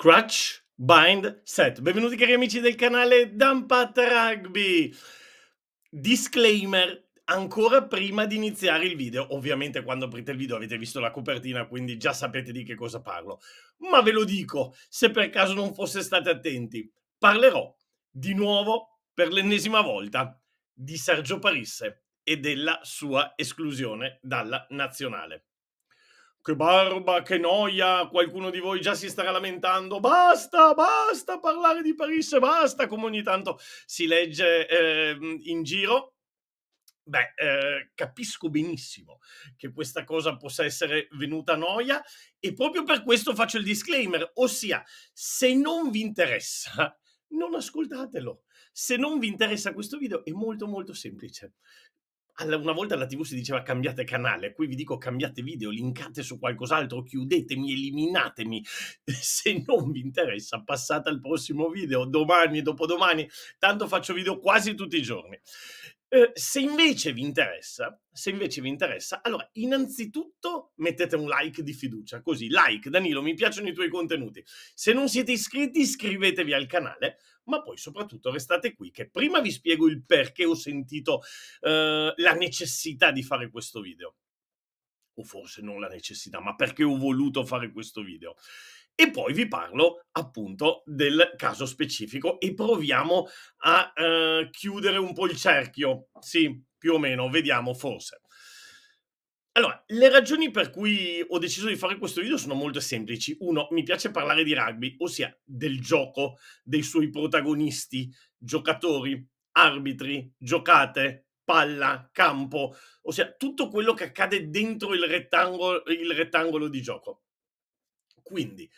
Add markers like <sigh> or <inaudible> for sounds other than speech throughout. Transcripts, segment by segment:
Crutch, Bind, Set. Benvenuti cari amici del canale Dampat Rugby. Disclaimer, ancora prima di iniziare il video, ovviamente quando aprite il video avete visto la copertina, quindi già sapete di che cosa parlo. Ma ve lo dico, se per caso non fosse state attenti, parlerò di nuovo per l'ennesima volta di Sergio Parisse e della sua esclusione dalla nazionale. Che barba, che noia, qualcuno di voi già si starà lamentando. Basta, basta parlare di Paris, basta, come ogni tanto si legge eh, in giro. Beh, eh, capisco benissimo che questa cosa possa essere venuta a noia e proprio per questo faccio il disclaimer, ossia, se non vi interessa, non ascoltatelo. Se non vi interessa questo video è molto molto semplice una volta alla TV si diceva cambiate canale, qui vi dico cambiate video, linkate su qualcos'altro, chiudetemi, eliminatemi. <laughs> Se non vi interessa, passate al prossimo video, domani, dopodomani, tanto faccio video quasi tutti i giorni. Eh, se, invece se invece vi interessa, allora innanzitutto mettete un like di fiducia, così like Danilo, mi piacciono i tuoi contenuti. Se non siete iscritti, iscrivetevi al canale, ma poi soprattutto restate qui che prima vi spiego il perché ho sentito eh, la necessità di fare questo video. O forse non la necessità, ma perché ho voluto fare questo video e poi vi parlo appunto del caso specifico e proviamo a eh, chiudere un po' il cerchio. Sì, più o meno, vediamo forse. Allora, le ragioni per cui ho deciso di fare questo video sono molto semplici. Uno, mi piace parlare di rugby, ossia del gioco, dei suoi protagonisti, giocatori, arbitri, giocate, palla, campo, ossia tutto quello che accade dentro il rettangolo, il rettangolo di gioco. Quindi,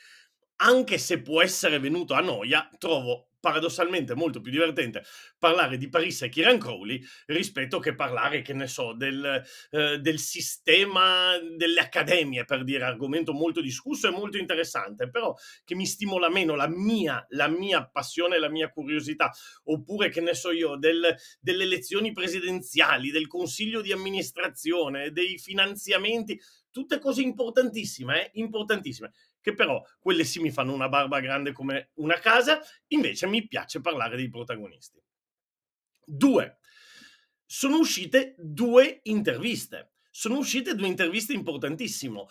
anche se può essere venuto a noia, trovo paradossalmente molto più divertente parlare di Paris e Kieran Crowley rispetto che parlare, che ne so, del, eh, del, sistema delle accademie, per dire, argomento molto discusso e molto interessante, però che mi stimola meno la mia, la mia passione, la mia curiosità, oppure, che ne so io, del, delle elezioni presidenziali, del consiglio di amministrazione, dei finanziamenti, tutte cose importantissime, eh? importantissime che però quelle sì mi fanno una barba grande come una casa, invece mi piace parlare dei protagonisti. Due, sono uscite due interviste sono uscite due interviste importantissime,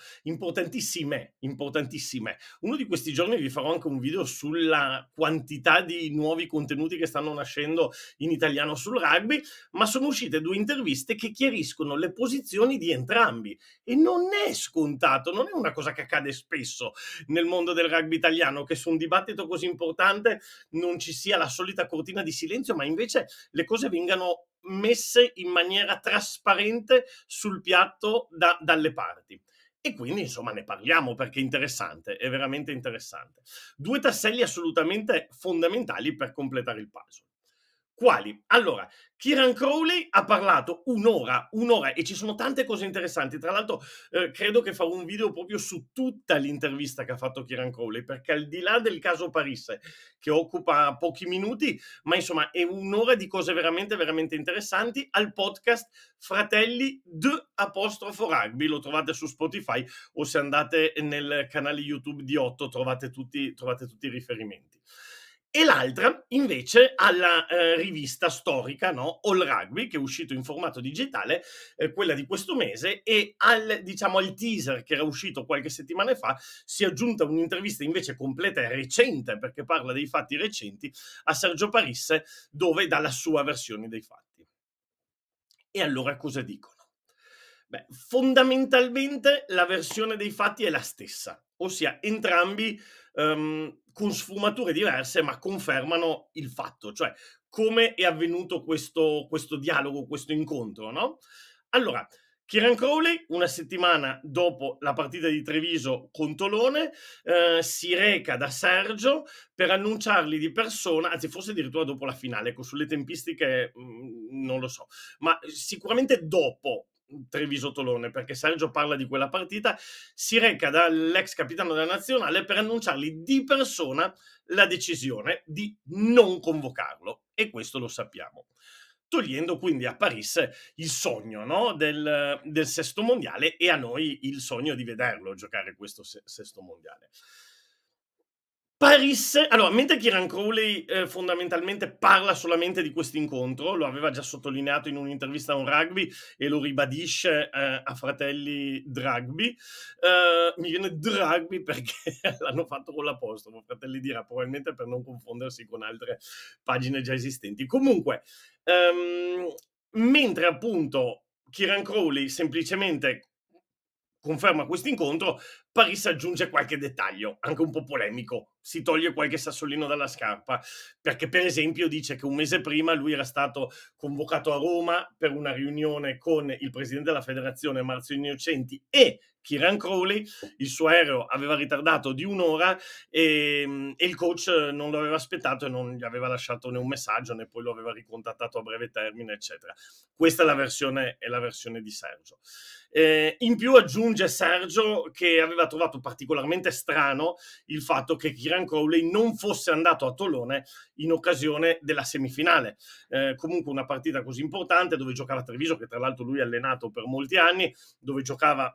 importantissime. Uno di questi giorni vi farò anche un video sulla quantità di nuovi contenuti che stanno nascendo in italiano sul rugby, ma sono uscite due interviste che chiariscono le posizioni di entrambi e non è scontato, non è una cosa che accade spesso nel mondo del rugby italiano che su un dibattito così importante non ci sia la solita cortina di silenzio, ma invece le cose vengano messe in maniera trasparente sul piatto da, dalle parti. E quindi, insomma, ne parliamo perché è interessante, è veramente interessante. Due tasselli assolutamente fondamentali per completare il puzzle. Quali? Allora, Kieran Crowley ha parlato un'ora, un'ora e ci sono tante cose interessanti. Tra l'altro, eh, credo che farò un video proprio su tutta l'intervista che ha fatto Kieran Crowley, perché al di là del caso Parisse, che occupa pochi minuti, ma insomma è un'ora di cose veramente, veramente interessanti al podcast Fratelli de apostrofo rugby. Lo trovate su Spotify o se andate nel canale YouTube di Otto trovate tutti, trovate tutti i riferimenti e l'altra invece alla eh, rivista storica no? All Rugby che è uscito in formato digitale, eh, quella di questo mese e al, diciamo, al teaser che era uscito qualche settimana fa si è aggiunta un'intervista invece completa e recente perché parla dei fatti recenti a Sergio Parisse dove dà la sua versione dei fatti. E allora cosa dicono? Beh, fondamentalmente la versione dei fatti è la stessa, ossia entrambi um, con sfumature diverse, ma confermano il fatto, cioè come è avvenuto questo, questo dialogo, questo incontro, no? Allora, Kieran Crowley, una settimana dopo la partita di Treviso con Tolone, eh, si reca da Sergio per annunciargli di persona, anzi forse addirittura dopo la finale, ecco, sulle tempistiche mh, mm, non lo so, ma sicuramente dopo Treviso Tolone, perché Sergio parla di quella partita, si reca dall'ex capitano della nazionale per annunciargli di persona la decisione di non convocarlo. E questo lo sappiamo. Togliendo quindi a Paris il sogno no? del, del sesto mondiale e a noi il sogno di vederlo giocare questo sesto mondiale. Parisse, allora, mentre Kieran Crowley eh, fondamentalmente parla solamente di questo incontro, lo aveva già sottolineato in un'intervista a un rugby e lo ribadisce eh, a fratelli Dragby, eh, mi viene Dragby perché <laughs> l'hanno fatto con l'apostrofo, fratelli dirà probabilmente per non confondersi con altre pagine già esistenti. Comunque, ehm, mentre appunto Kieran Crowley semplicemente conferma questo incontro, Paris aggiunge qualche dettaglio, anche un po' polemico, si toglie qualche sassolino dalla scarpa, perché per esempio dice che un mese prima lui era stato convocato a Roma per una riunione con il presidente della federazione Marzio Innocenti e Kiran Crowley, il suo aereo aveva ritardato di un'ora e, ehm, e, il coach non lo aveva aspettato e non gli aveva lasciato né un messaggio né poi lo aveva ricontattato a breve termine, eccetera. Questa è la versione, è la versione di Sergio. Eh, in più aggiunge Sergio che aveva aveva trovato particolarmente strano il fatto che Kieran Crowley non fosse andato a Tolone in occasione della semifinale. Eh, comunque una partita così importante dove giocava Treviso, che tra l'altro lui ha allenato per molti anni, dove giocava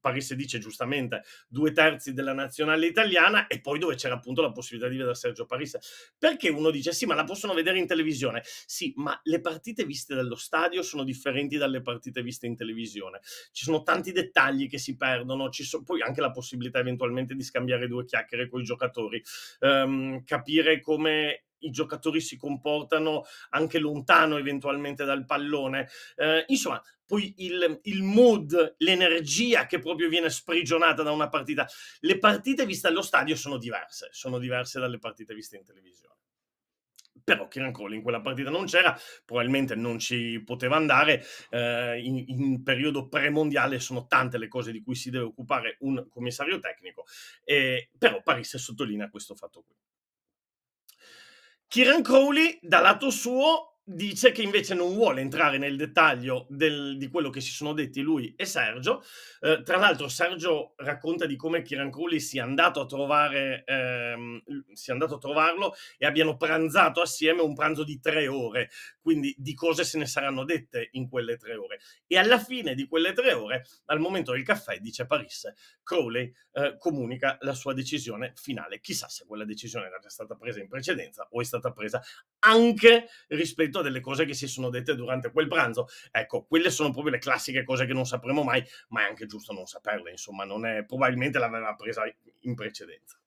Parisse dice giustamente due terzi della nazionale italiana e poi dove c'era appunto la possibilità di vedere Sergio Parisse. Perché uno dice sì, ma la possono vedere in televisione. Sì, ma le partite viste dallo stadio sono differenti dalle partite viste in televisione. Ci sono tanti dettagli che si perdono, ci sono poi anche la possibilità eventualmente di scambiare due chiacchiere con i giocatori, um, capire come i giocatori si comportano anche lontano eventualmente dal pallone. Eh, insomma, poi il, il, mood, l'energia che proprio viene sprigionata da una partita. Le partite viste allo stadio sono diverse, sono diverse dalle partite viste in televisione. Però Kieran Cole in quella partita non c'era, probabilmente non ci poteva andare. Eh, in, in, periodo premondiale sono tante le cose di cui si deve occupare un commissario tecnico, eh, però Paris sottolinea questo fatto qui. Kieran Crowley dal lato suo dice che invece non vuole entrare nel dettaglio del, di quello che si sono detti lui e Sergio. Eh, tra l'altro, Sergio racconta di come Kiran Crulli sia andato, a trovare, ehm, sia andato a trovarlo e abbiano pranzato assieme un pranzo di tre ore. Quindi di cose se ne saranno dette in quelle tre ore. E alla fine di quelle tre ore, al momento del caffè, dice Parisse, Crowley eh, comunica la sua decisione finale. Chissà se quella decisione era già stata presa in precedenza o è stata presa anche rispetto riferito a delle cose che si sono dette durante quel pranzo. Ecco, quelle sono proprio le classiche cose che non sapremo mai, ma è anche giusto non saperle, insomma, non è, probabilmente l'aveva presa in precedenza.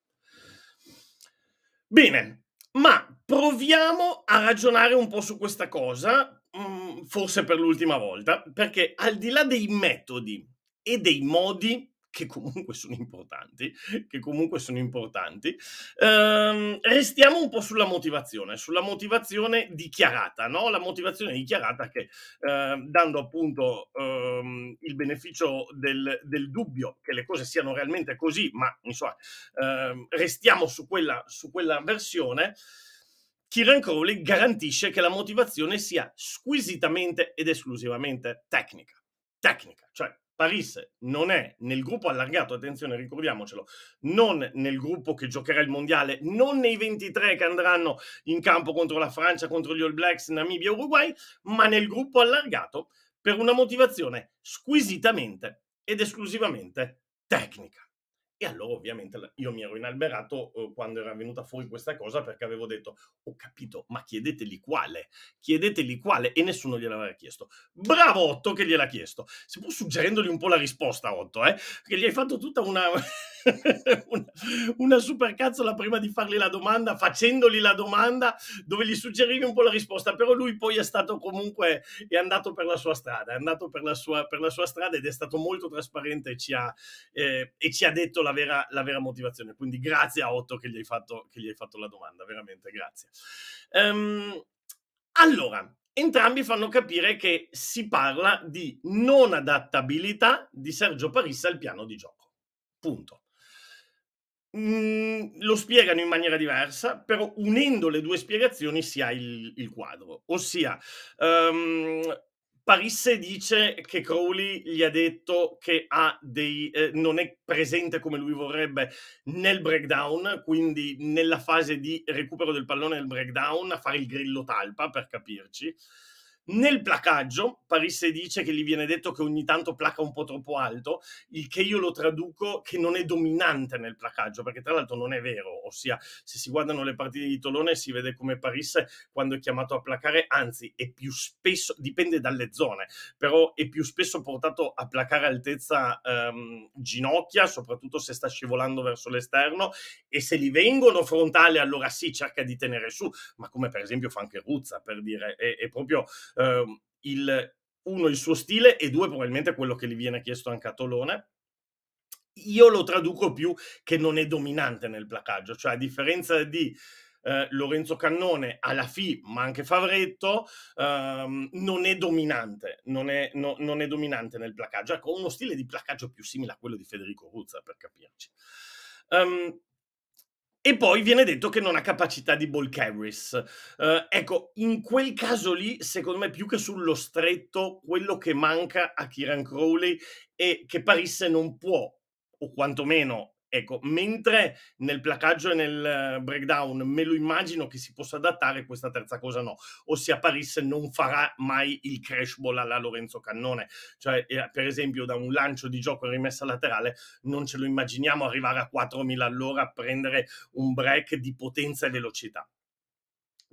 Bene, ma proviamo a ragionare un po' su questa cosa, mm, forse per l'ultima volta, perché al di là dei metodi e dei modi che comunque sono importanti, che comunque sono importanti. Ehm, restiamo un po' sulla motivazione, sulla motivazione dichiarata, no? La motivazione dichiarata che eh, dando appunto ehm, il beneficio del, del, dubbio che le cose siano realmente così, ma insomma, ehm, restiamo su quella, su quella versione. Kieran Crowley garantisce che la motivazione sia squisitamente ed esclusivamente tecnica. Tecnica, cioè Paris non è nel gruppo allargato, attenzione, ricordiamocelo, non nel gruppo che giocherà il mondiale, non nei 23 che andranno in campo contro la Francia, contro gli All Blacks, Namibia, Uruguay, ma nel gruppo allargato per una motivazione squisitamente ed esclusivamente tecnica. E allora ovviamente io mi ero inalberato eh, quando era venuta fuori questa cosa perché avevo detto, ho capito, ma chiedeteli quale, chiedeteli quale e nessuno gliel'aveva chiesto. Bravo Otto che gliel'ha chiesto, seppur suggerendogli un po' la risposta Otto, eh? che gli hai fatto tutta una... <laughs> <laughs> una, una supercazzola prima di fargli la domanda, facendogli la domanda dove gli suggerivi un po' la risposta, però lui poi è stato comunque, è andato per la sua strada, è andato per la sua, per la sua strada ed è stato molto trasparente e ci ha, eh, e ci ha detto la vera, la vera, motivazione. Quindi grazie a Otto che gli hai fatto, gli hai fatto la domanda, veramente grazie. Um, allora, entrambi fanno capire che si parla di non adattabilità di Sergio Parissa al piano di gioco. Punto. Mm, lo spiegano in maniera diversa, però unendo le due spiegazioni si ha il, il quadro. Ossia, um, Parisse dice che Crowley gli ha detto che ha dei, eh, non è presente come lui vorrebbe nel breakdown, quindi nella fase di recupero del pallone nel breakdown, a fare il grillo talpa per capirci. Nel placaggio, Parisse dice che gli viene detto che ogni tanto placa un po' troppo alto, il che io lo traduco che non è dominante nel placaggio, perché tra l'altro non è vero, ossia se si guardano le partite di Tolone si vede come Parisse quando è chiamato a placare, anzi è più spesso, dipende dalle zone, però è più spesso portato a placare altezza ehm, ginocchia, soprattutto se sta scivolando verso l'esterno e se li vengono frontali allora sì, cerca di tenere su, ma come per esempio fa anche Ruzza, per dire, è, è proprio eh, il, uno il suo stile e due probabilmente quello che gli viene chiesto anche a Tolone. Io lo traduco più che non è dominante nel placaggio, cioè a differenza di eh, Lorenzo Cannone, alla FI, ma anche Favretto, ehm, non è dominante, non è, no, non è, dominante nel placaggio. Ecco, uno stile di placaggio più simile a quello di Federico Ruzza, per capirci. Um, e poi viene detto che non ha capacità di ball carries. Eh, ecco, in quel caso lì, secondo me, più che sullo stretto, quello che manca a Kieran Crowley è che Parisse non può, o quantomeno Ecco, mentre nel placaggio e nel eh, breakdown me lo immagino che si possa adattare, questa terza cosa no. Ossia Paris non farà mai il crash ball alla Lorenzo Cannone. Cioè, eh, per esempio, da un lancio di gioco in rimessa laterale non ce lo immaginiamo arrivare a 4.000 all'ora a prendere un break di potenza e velocità.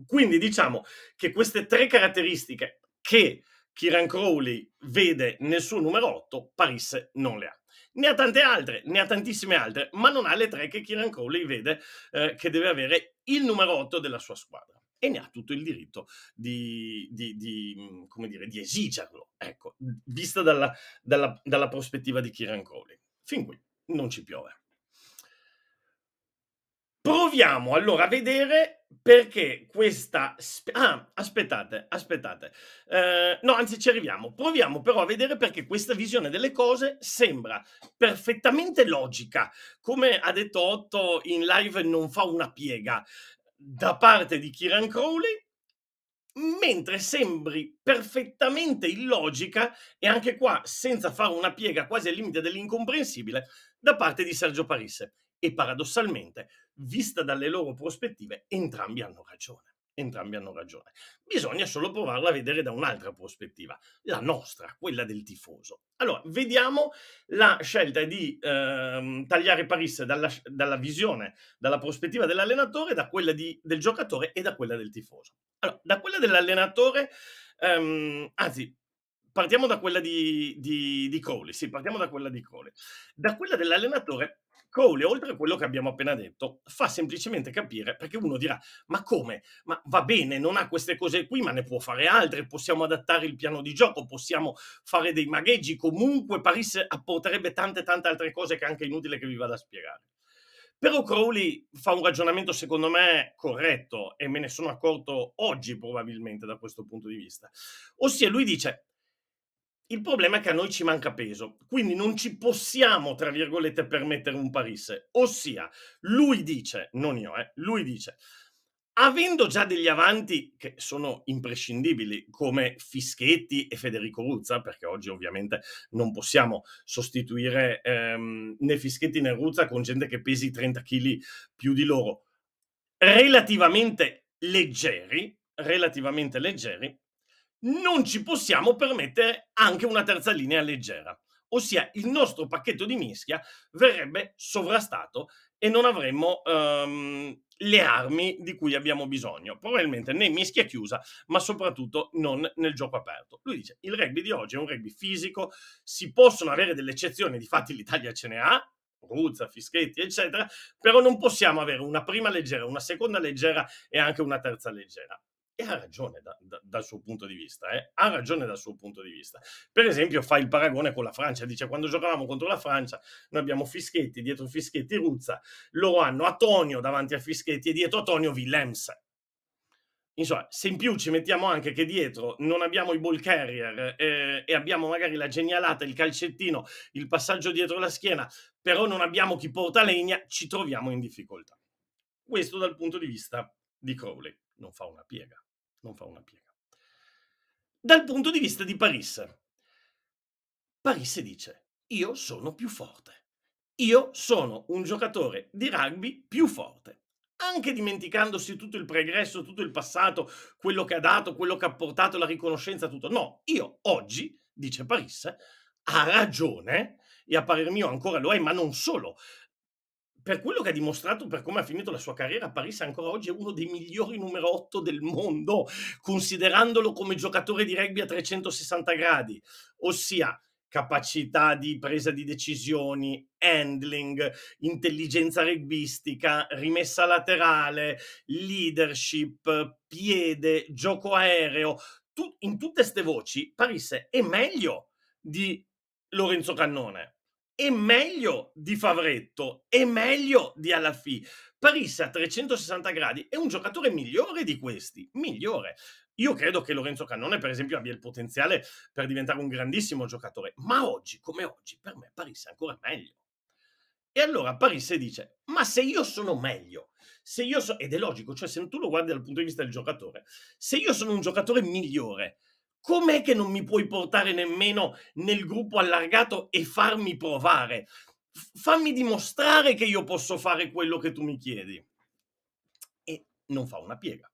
Quindi diciamo che queste tre caratteristiche che Kiran Crowley vede nel suo numero 8, Paris non le ha ne ha tante altre, ne ha tantissime altre, ma non ha le tre che Kieran Crowley vede eh, che deve avere il numero 8 della sua squadra e ne ha tutto il diritto di, di, di, mm, dire, di esigerlo, ecco, vista dalla, dalla, dalla prospettiva di Kieran Crowley. Fin qui non ci piove. Proviamo allora a vedere perché questa... Ah, aspettate, aspettate. Eh, no, anzi ci arriviamo. Proviamo però a vedere perché questa visione delle cose sembra perfettamente logica. Come ha detto Otto in live non fa una piega da parte di Kiran Crowley, mentre sembri perfettamente illogica e anche qua senza fare una piega quasi al limite dell'incomprensibile da parte di Sergio Parisse. E paradossalmente vista dalle loro prospettive, entrambi hanno ragione. Entrambi hanno ragione. Bisogna solo provarla a vedere da un'altra prospettiva, la nostra, quella del tifoso. Allora, vediamo la scelta di ehm, tagliare Paris dalla, dalla, visione, dalla prospettiva dell'allenatore, da quella di, del giocatore e da quella del tifoso. Allora, da quella dell'allenatore, ehm, anzi, partiamo da quella di, di, di Cole, sì, partiamo da quella di Cole. Da quella dell'allenatore, Cole, oltre a quello che abbiamo appena detto, fa semplicemente capire, perché uno dirà, ma come? Ma va bene, non ha queste cose qui, ma ne può fare altre, possiamo adattare il piano di gioco, possiamo fare dei magheggi, comunque Paris apporterebbe tante tante altre cose che è anche inutile che vi vada a spiegare. Però Crowley fa un ragionamento secondo me corretto e me ne sono accorto oggi probabilmente da questo punto di vista. Ossia lui dice il problema è che a noi ci manca peso, quindi non ci possiamo, tra virgolette, permettere un parisse. Ossia, lui dice, non io, eh, lui dice, avendo già degli avanti che sono imprescindibili come Fischetti e Federico Ruzza, perché oggi ovviamente non possiamo sostituire ehm, né Fischetti né Ruzza con gente che pesi 30 kg più di loro, relativamente leggeri, relativamente leggeri, non ci possiamo permettere anche una terza linea leggera, ossia il nostro pacchetto di mischia verrebbe sovrastato e non avremmo um, le armi di cui abbiamo bisogno, probabilmente né mischia chiusa, ma soprattutto non nel gioco aperto. Lui dice, il rugby di oggi è un rugby fisico, si possono avere delle eccezioni, di fatti l'Italia ce ne ha, Ruzza, Fischetti, eccetera, però non possiamo avere una prima leggera, una seconda leggera e anche una terza leggera. E ha ragione da, da, dal suo punto di vista, eh? ha ragione dal suo punto di vista. Per esempio, fa il paragone con la Francia, dice quando giocavamo contro la Francia, noi abbiamo Fischetti, dietro Fischetti Ruzza, loro hanno Antonio davanti a Fischetti e dietro Antonio Willems. Insomma, se in più ci mettiamo anche che dietro non abbiamo i ball carrier eh, e abbiamo magari la genialata, il calcettino, il passaggio dietro la schiena, però non abbiamo chi porta legna, ci troviamo in difficoltà. Questo dal punto di vista di Crowley non fa una piega, non fa una piega. Dal punto di vista di Parisse, Parisse dice, io sono più forte, io sono un giocatore di rugby più forte. Anche dimenticandosi tutto il pregresso, tutto il passato, quello che ha dato, quello che ha portato, la riconoscenza, tutto. No, io oggi, dice Parisse, ha ragione e a parer mio ancora lo è, ma non solo per quello che ha dimostrato, per come ha finito la sua carriera, Paris ancora oggi è uno dei migliori numero 8 del mondo, considerandolo come giocatore di rugby a 360 gradi, ossia capacità di presa di decisioni, handling, intelligenza rugbistica, rimessa laterale, leadership, piede, gioco aereo. Tu, in tutte queste voci Paris è meglio di Lorenzo Cannone è meglio di Favretto, è meglio di Alafi. Paris a 360 gradi è un giocatore migliore di questi, migliore. Io credo che Lorenzo Cannone, per esempio, abbia il potenziale per diventare un grandissimo giocatore, ma oggi, come oggi, per me Paris è ancora meglio. E allora Paris dice, ma se io sono meglio, se io so, ed è logico, cioè se tu lo guardi dal punto di vista del giocatore, se io sono un giocatore migliore, com'è che non mi puoi portare nemmeno nel gruppo allargato e farmi provare? Fammi dimostrare che io posso fare quello che tu mi chiedi. E non fa una piega.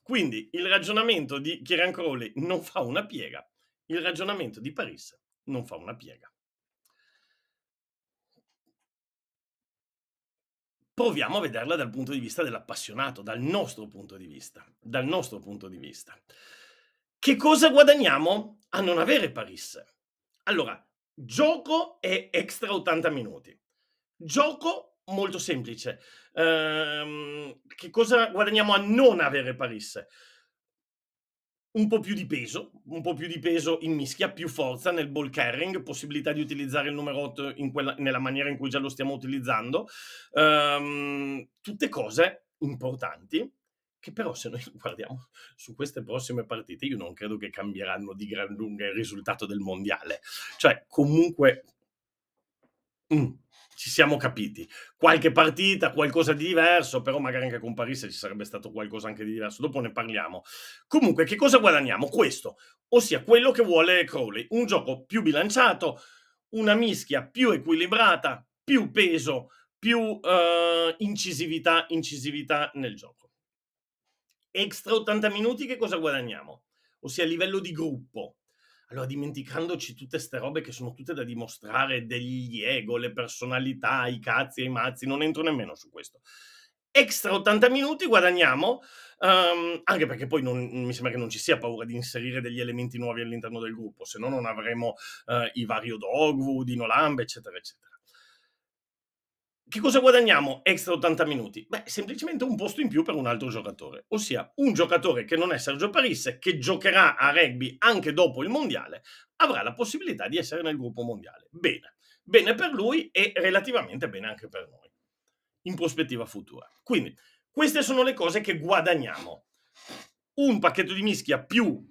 Quindi il ragionamento di Kieran Crowley non fa una piega, il ragionamento di Paris non fa una piega. proviamo a vederla dal punto di vista dell'appassionato, dal nostro punto di vista, dal nostro punto di vista. Che cosa guadagniamo a non avere parisse? Allora, gioco e extra 80 minuti. Gioco molto semplice. Ehm, che cosa guadagniamo a non avere parisse? un po' più di peso, un po' più di peso in mischia, più forza nel ball carrying, possibilità di utilizzare il numero 8 quella, nella maniera in cui già lo stiamo utilizzando, um, tutte cose importanti che però se noi <laughs> guardiamo su queste prossime partite, io non credo che cambieranno di gran lunga il risultato del mondiale. Cioè, comunque, mm, ci siamo capiti. Qualche partita, qualcosa di diverso, però magari anche con Parisse ci sarebbe stato qualcosa anche di diverso. Dopo ne parliamo. Comunque, che cosa guadagniamo? Questo, ossia quello che vuole Crowley, un gioco più bilanciato, una mischia più equilibrata, più peso, più uh, incisività, incisività nel gioco extra 80 minuti che cosa guadagniamo? Ossia a livello di gruppo. Allora, dimenticandoci tutte queste robe che sono tutte da dimostrare, degli ego, le personalità, i cazzi e i mazzi, non entro nemmeno su questo. Extra 80 minuti guadagniamo, um, anche perché poi non, mi sembra che non ci sia paura di inserire degli elementi nuovi all'interno del gruppo, se no non avremo uh, i vari Dogwood, Dino Lambe, eccetera, eccetera. Che cosa guadagniamo extra 80 minuti? Beh, semplicemente un posto in più per un altro giocatore, ossia un giocatore che non è Sergio Parisse, che giocherà a rugby anche dopo il mondiale, avrà la possibilità di essere nel gruppo mondiale. Bene, bene per lui e relativamente bene anche per noi, in prospettiva futura. Quindi, queste sono le cose che guadagniamo. Un pacchetto di mischia più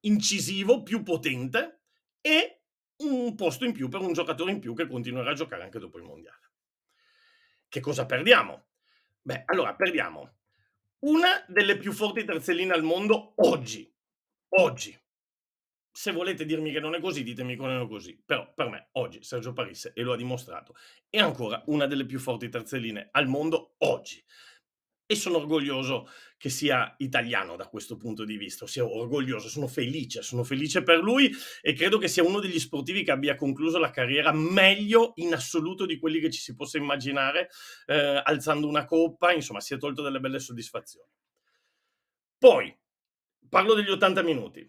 incisivo, più potente e un posto in più per un giocatore in più che continuerà a giocare anche dopo il mondiale. Che cosa perdiamo? Beh, allora perdiamo una delle più forti terzelline al mondo oggi. Oggi. Se volete dirmi che non è così, ditemi che non è così. Però per me oggi Sergio Parisse, e lo ha dimostrato, è ancora una delle più forti terzelline al mondo oggi e sono orgoglioso che sia italiano da questo punto di vista, ossia orgoglioso, sono felice, sono felice per lui e credo che sia uno degli sportivi che abbia concluso la carriera meglio in assoluto di quelli che ci si possa immaginare, eh, alzando una coppa, insomma si è tolto delle belle soddisfazioni. Poi, parlo degli 80 minuti,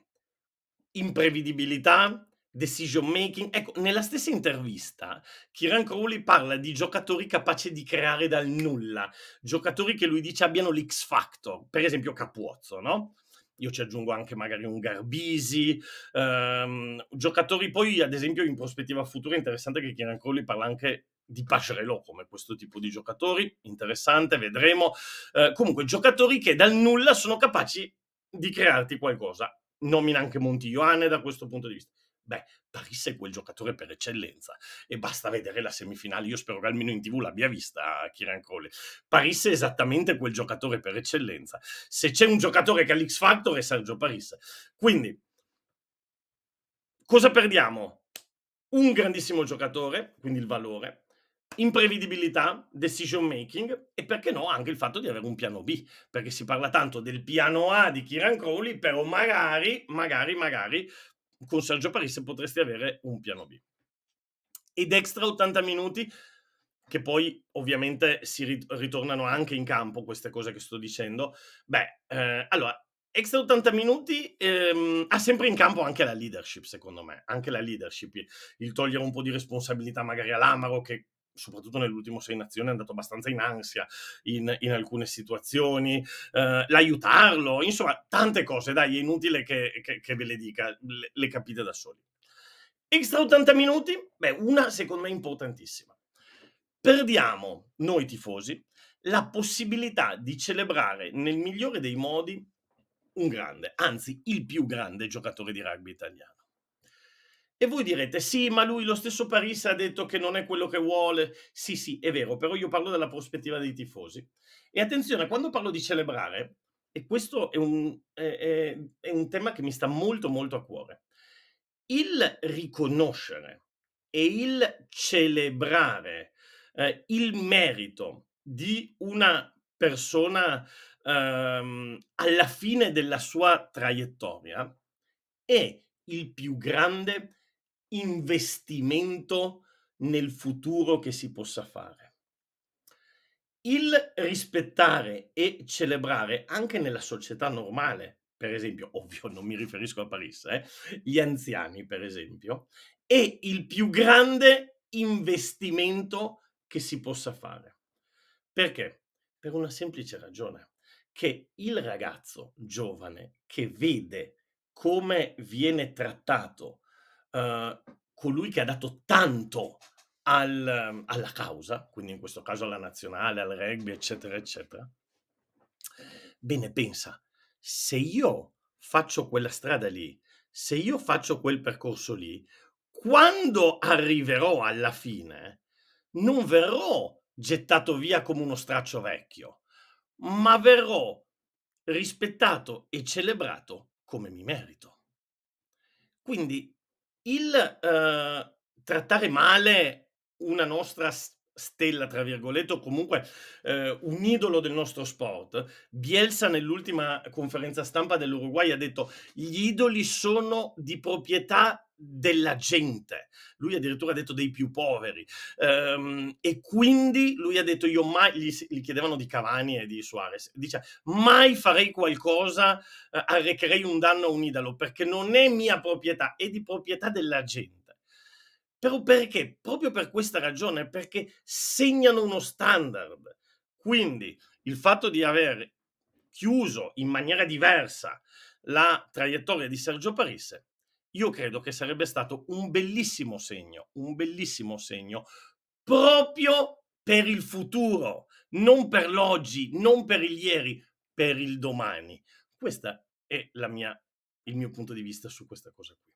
imprevedibilità, decision making. Ecco, nella stessa intervista, Kiran Crowley parla di giocatori capaci di creare dal nulla, giocatori che lui dice abbiano l'X Factor, per esempio Capuozzo, no? Io ci aggiungo anche magari un Garbisi, ehm, giocatori poi, ad esempio, in prospettiva futura, interessante che Kiran Crowley parla anche di Pascerello come questo tipo di giocatori, interessante, vedremo. Eh, comunque, giocatori che dal nulla sono capaci di crearti qualcosa. Nomina anche Monti Ioane da questo punto di vista Beh, Paris è quel giocatore per eccellenza e basta vedere la semifinale. Io spero che almeno in tv l'abbia vista Kiran Cole. Paris è esattamente quel giocatore per eccellenza. Se c'è un giocatore che ha l'X Factor è Sergio Paris. Quindi, cosa perdiamo? Un grandissimo giocatore, quindi il valore, imprevedibilità, decision making e perché no anche il fatto di avere un piano B, perché si parla tanto del piano A di Kiran Crowley, però magari, magari, magari con Sergio Parisse potresti avere un piano B. Ed extra 80 minuti, che poi ovviamente si ritornano anche in campo queste cose che sto dicendo. Beh, eh, allora, extra 80 minuti ehm, ha sempre in campo anche la leadership, secondo me, anche la leadership, il togliere un po' di responsabilità magari all'Amaro che soprattutto nell'ultimo Sei Nazioni, è andato abbastanza in ansia in, in alcune situazioni, eh, l'aiutarlo, insomma, tante cose, dai, è inutile che, che, che ve le dica, le, le capite da soli. Extra 80 minuti? Beh, una secondo me importantissima. Perdiamo noi tifosi la possibilità di celebrare nel migliore dei modi un grande, anzi il più grande giocatore di rugby italiano. E voi direte, sì, ma lui lo stesso Paris ha detto che non è quello che vuole. Sì, sì, è vero, però io parlo dalla prospettiva dei tifosi. E attenzione, quando parlo di celebrare, e questo è un, è, è un tema che mi sta molto molto a cuore, il riconoscere e il celebrare eh, il merito di una persona ehm, alla fine della sua traiettoria è il più grande investimento nel futuro che si possa fare. Il rispettare e celebrare anche nella società normale, per esempio, <laughs> ovvio non mi riferisco a Parigi, eh, gli anziani per esempio, è il più grande investimento che si possa fare. Perché? Per una semplice ragione, che il ragazzo giovane che vede come viene trattato Uhm, colui che ha dato tanto al, uhm, alla causa, quindi in questo caso alla nazionale, al rugby, eccetera, eccetera. Bene, pensa, se io faccio quella strada lì, se io faccio quel percorso lì, quando arriverò alla fine, non verrò gettato via come uno straccio vecchio, ma verrò rispettato e celebrato come mi merito. Quindi il eh, trattare male una nostra stella, tra virgolette, o comunque eh, un idolo del nostro sport. Bielsa nell'ultima conferenza stampa dell'Uruguay ha detto gli idoli sono di proprietà della gente. Lui addirittura ha detto dei più poveri. Um, e quindi lui ha detto: Io mai. Gli, gli, chiedevano di Cavani e di Suarez. Dice: Mai farei qualcosa, eh, arrecherei un danno a un idalo perché non è mia proprietà, è di proprietà della gente. Però perché? Proprio per questa ragione, perché segnano uno standard. Quindi il fatto di aver chiuso in maniera diversa la traiettoria di Sergio Parisse io credo che sarebbe stato un bellissimo segno, un bellissimo segno proprio per il futuro, non per l'oggi, non per il ieri, per il domani. Questo è mia, il mio punto di vista su questa cosa qui.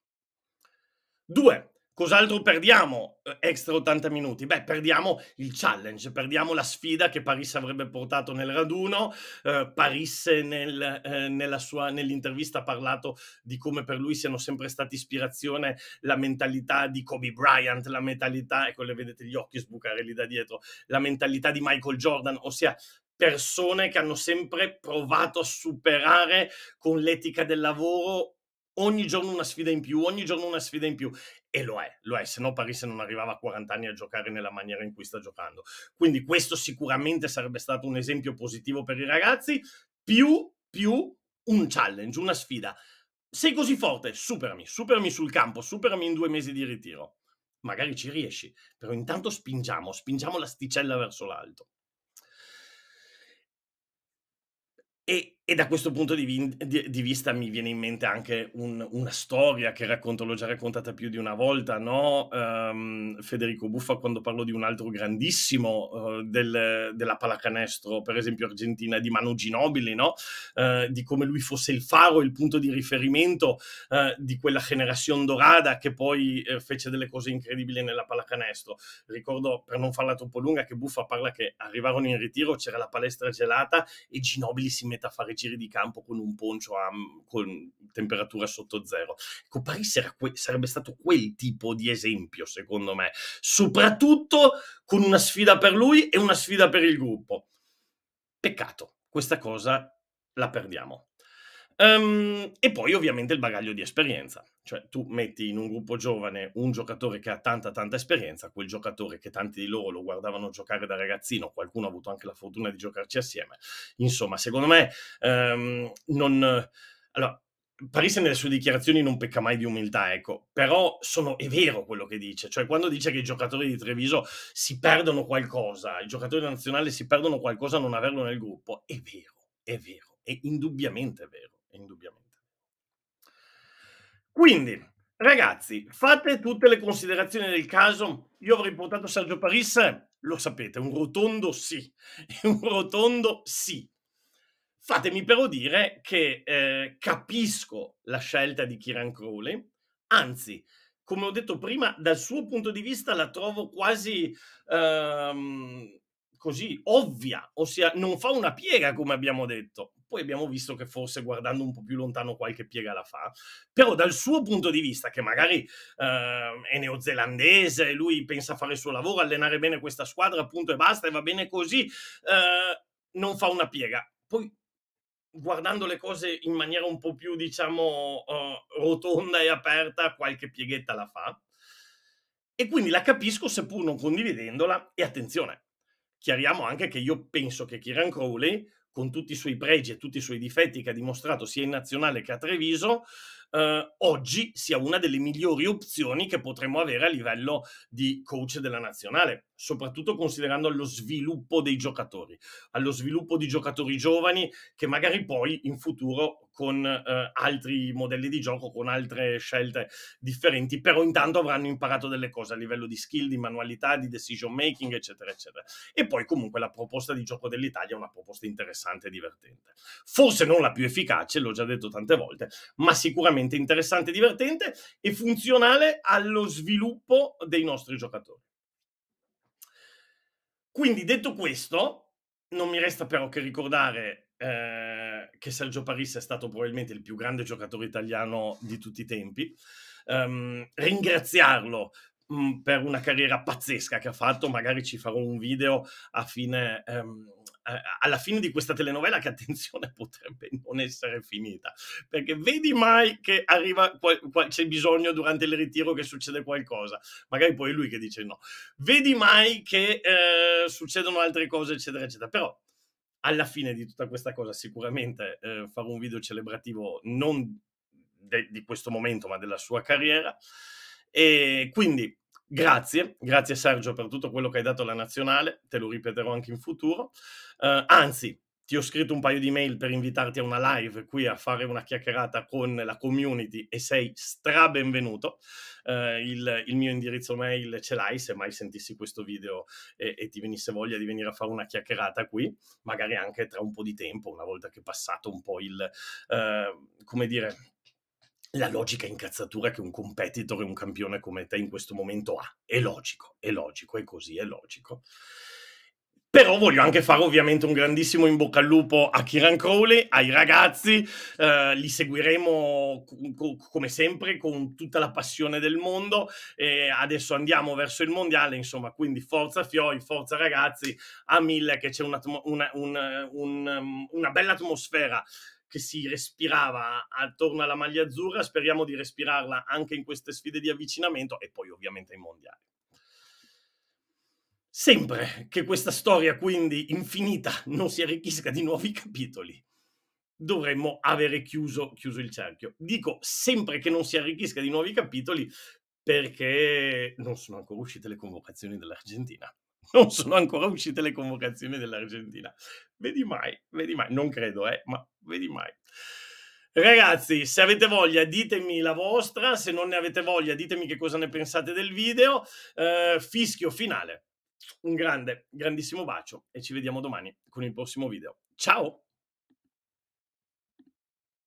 Due, Cos'altro perdiamo eh, extra 80 minuti? Beh, perdiamo il challenge, perdiamo la sfida che Parisse avrebbe portato nel raduno. Eh, Parisse nel, eh, sua, nell'intervista ha parlato di come per lui siano sempre stati ispirazione la mentalità di Kobe Bryant, la mentalità, ecco le vedete gli occhi sbucare lì da dietro, la mentalità di Michael Jordan, ossia persone che hanno sempre provato a superare con l'etica del lavoro ogni giorno una sfida in più, ogni giorno una sfida in più. E lo è, lo è, se no Paris non arrivava a 40 anni a giocare nella maniera in cui sta giocando. Quindi questo sicuramente sarebbe stato un esempio positivo per i ragazzi, più, più un challenge, una sfida. Sei così forte, superami, superami sul campo, superami in due mesi di ritiro. Magari ci riesci, però intanto spingiamo, spingiamo l'asticella verso l'alto. E e da questo punto di, vi- di vista mi viene in mente anche un, una storia che racconto, l'ho già raccontata più di una volta, no? Um, Federico Buffa, quando parlo di un altro grandissimo uh, del, della pallacanestro, per esempio argentina, di Manu Ginobili, no? Uh, di come lui fosse il faro, il punto di riferimento uh, di quella generazione dorada che poi fece delle cose incredibili nella pallacanestro. Ricordo, per non farla troppo lunga, che Buffa parla che arrivarono in ritiro, c'era la palestra gelata e Ginobili si mette a fare giri di campo con un poncio a, mm, con temperatura sotto zero. Ecco, Paris que- sarebbe stato quel tipo di esempio, secondo me, soprattutto con una sfida per lui e una sfida per il gruppo. Peccato, questa cosa la perdiamo. Um, e poi ovviamente il bagaglio di esperienza, cioè tu metti in un gruppo giovane un giocatore che ha tanta tanta esperienza, quel giocatore che tanti di loro lo guardavano giocare da ragazzino, qualcuno ha avuto anche la fortuna di giocarci assieme, insomma secondo me um, non... Allora, Parisse nelle sue dichiarazioni non pecca mai di umiltà, ecco, però sono, è vero quello che dice, cioè quando dice che i giocatori di Treviso si perdono qualcosa, i giocatori nazionali si perdono qualcosa a non averlo nel gruppo, è vero, è vero, è indubbiamente vero indubbiamente. Quindi, ragazzi, fate tutte le considerazioni del caso. Io avrei portato Sergio Paris, lo sapete, un rotondo sì, <laughs> un rotondo sì. Fatemi però dire che eh, capisco la scelta di Kiran Crowley, anzi, come ho detto prima, dal suo punto di vista la trovo quasi ehm, così ovvia, ossia non fa una piega come abbiamo detto, poi abbiamo visto che forse guardando un po' più lontano qualche piega la fa, però dal suo punto di vista, che magari eh, è neozelandese, e lui pensa a fare il suo lavoro, allenare bene questa squadra, appunto e basta, e va bene così, eh, non fa una piega. Poi guardando le cose in maniera un po' più, diciamo, uh, rotonda e aperta, qualche pieghetta la fa. E quindi la capisco seppur non condividendola. E attenzione, chiariamo anche che io penso che Kieran Crowley con tutti i suoi pregi e tutti i suoi difetti che ha dimostrato sia in nazionale che a Treviso, eh, oggi sia una delle migliori opzioni che potremmo avere a livello di coach della nazionale, soprattutto considerando lo sviluppo dei giocatori, allo sviluppo di giocatori giovani che magari poi in futuro con eh, altri modelli di gioco, con altre scelte differenti, però intanto avranno imparato delle cose a livello di skill, di manualità, di decision making, eccetera, eccetera. E poi comunque la proposta di gioco dell'Italia è una proposta interessante e divertente. Forse non la più efficace, l'ho già detto tante volte, ma sicuramente veramente interessante, divertente e funzionale allo sviluppo dei nostri giocatori. Quindi detto questo, non mi resta però che ricordare eh, che Sergio Parisse è stato probabilmente il più grande giocatore italiano di tutti i tempi. Um, ringraziarlo mh, mm, per una carriera pazzesca che ha fatto, magari ci farò un video a fine, um, eh, alla fine di questa telenovela che attenzione <laughs> potrebbe non essere finita perché vedi mai che arriva c'è bisogno durante il ritiro che succede qualcosa magari poi è lui che dice no vedi mai che eh, succedono altre cose eccetera eccetera però alla fine di tutta questa cosa sicuramente eh, farò un video celebrativo non de- di questo momento ma della sua carriera e quindi Grazie, grazie Sergio per tutto quello che hai dato alla nazionale, te lo ripeterò anche in futuro. Uh, anzi, ti ho scritto un paio di mail per invitarti a una live qui a fare una chiacchierata con la community e sei strabenvenuto. Uh, il, il, mio indirizzo mail ce l'hai se mai sentissi questo video e, e, ti venisse voglia di venire a fare una chiacchierata qui, magari anche tra un po' di tempo, una volta che è passato un po' il, uh, come dire, la logica incazzatura che un competitor e un campione come te in questo momento ha. È logico, è logico, è così, è logico. Però voglio anche fare ovviamente un grandissimo in bocca al lupo a Kiran Crowley, ai ragazzi, eh, li seguiremo co- come sempre con tutta la passione del mondo e adesso andiamo verso il mondiale, insomma, quindi forza Fioi, forza ragazzi, a mille che c'è una, una, una, um, una bella atmosfera che si respirava attorno alla maglia azzurra, speriamo di respirarla anche in queste sfide di avvicinamento e poi ovviamente ai mondiali. Sempre che questa storia quindi infinita non si arricchisca di nuovi capitoli, dovremmo avere chiuso, chiuso il cerchio. Dico sempre che non si arricchisca di nuovi capitoli perché non sono ancora uscite le convocazioni dell'Argentina non sono ancora uscite le convocazioni dell'Argentina. Vedi mai, vedi mai, non credo, eh, ma vedi mai. Ragazzi, se avete voglia ditemi la vostra, se non ne avete voglia ditemi che cosa ne pensate del video. Eh, fischio finale. Un grande, grandissimo bacio e ci vediamo domani con il prossimo video. Ciao!